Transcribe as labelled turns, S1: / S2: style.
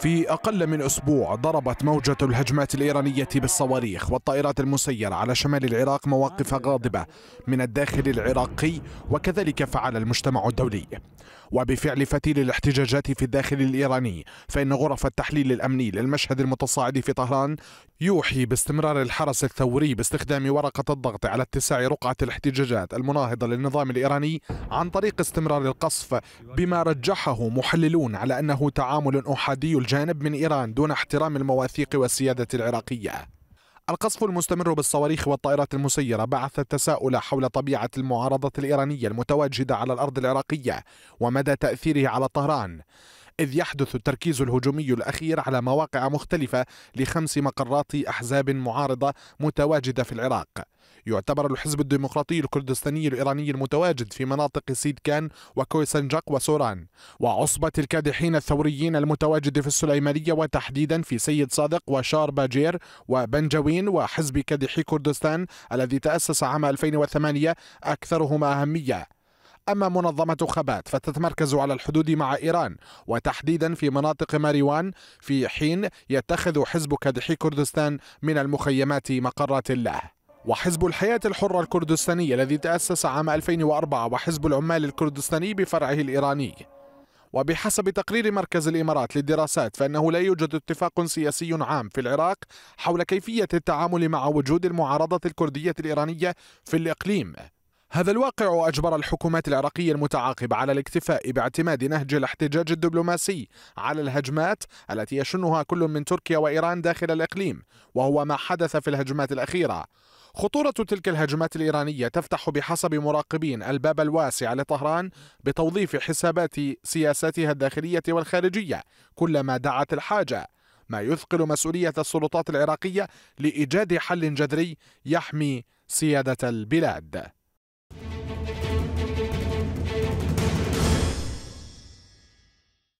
S1: في أقل من أسبوع ضربت موجة الهجمات الإيرانية بالصواريخ والطائرات المسيرة على شمال العراق مواقف غاضبة من الداخل العراقي وكذلك فعل المجتمع الدولي وبفعل فتيل الاحتجاجات في الداخل الإيراني فإن غرف التحليل الأمني للمشهد المتصاعد في طهران يوحي باستمرار الحرس الثوري باستخدام ورقة الضغط على اتساع رقعة الاحتجاجات المناهضة للنظام الإيراني عن طريق استمرار القصف بما رجحه محللون على أنه تعامل أحادي الجانب من إيران دون احترام المواثيق والسيادة العراقية القصف المستمر بالصواريخ والطائرات المسيرة بعث التساؤل حول طبيعة المعارضة الإيرانية المتواجدة على الأرض العراقية ومدى تأثيره على طهران إذ يحدث التركيز الهجومي الأخير على مواقع مختلفة لخمس مقرات أحزاب معارضة متواجدة في العراق يعتبر الحزب الديمقراطي الكردستاني الإيراني المتواجد في مناطق سيد كان وسوران وعصبة الكادحين الثوريين المتواجد في السليمانية وتحديدا في سيد صادق وشار باجير وبنجوين وحزب كادحي كردستان الذي تأسس عام 2008 أكثرهما أهمية أما منظمة خبات فتتمركز على الحدود مع إيران وتحديدا في مناطق ماريوان في حين يتخذ حزب كادحي كردستان من المخيمات مقرات له وحزب الحياة الحرة الكردستاني الذي تأسس عام 2004 وحزب العمال الكردستاني بفرعه الإيراني وبحسب تقرير مركز الإمارات للدراسات فإنه لا يوجد اتفاق سياسي عام في العراق حول كيفية التعامل مع وجود المعارضة الكردية الإيرانية في الإقليم هذا الواقع أجبر الحكومات العراقية المتعاقبة على الاكتفاء باعتماد نهج الاحتجاج الدبلوماسي على الهجمات التي يشنها كل من تركيا وإيران داخل الإقليم وهو ما حدث في الهجمات الأخيرة خطورة تلك الهجمات الإيرانية تفتح بحسب مراقبين الباب الواسع لطهران بتوظيف حسابات سياساتها الداخلية والخارجية كلما دعت الحاجة ما يثقل مسؤولية السلطات العراقية لإيجاد حل جذري يحمي سيادة البلاد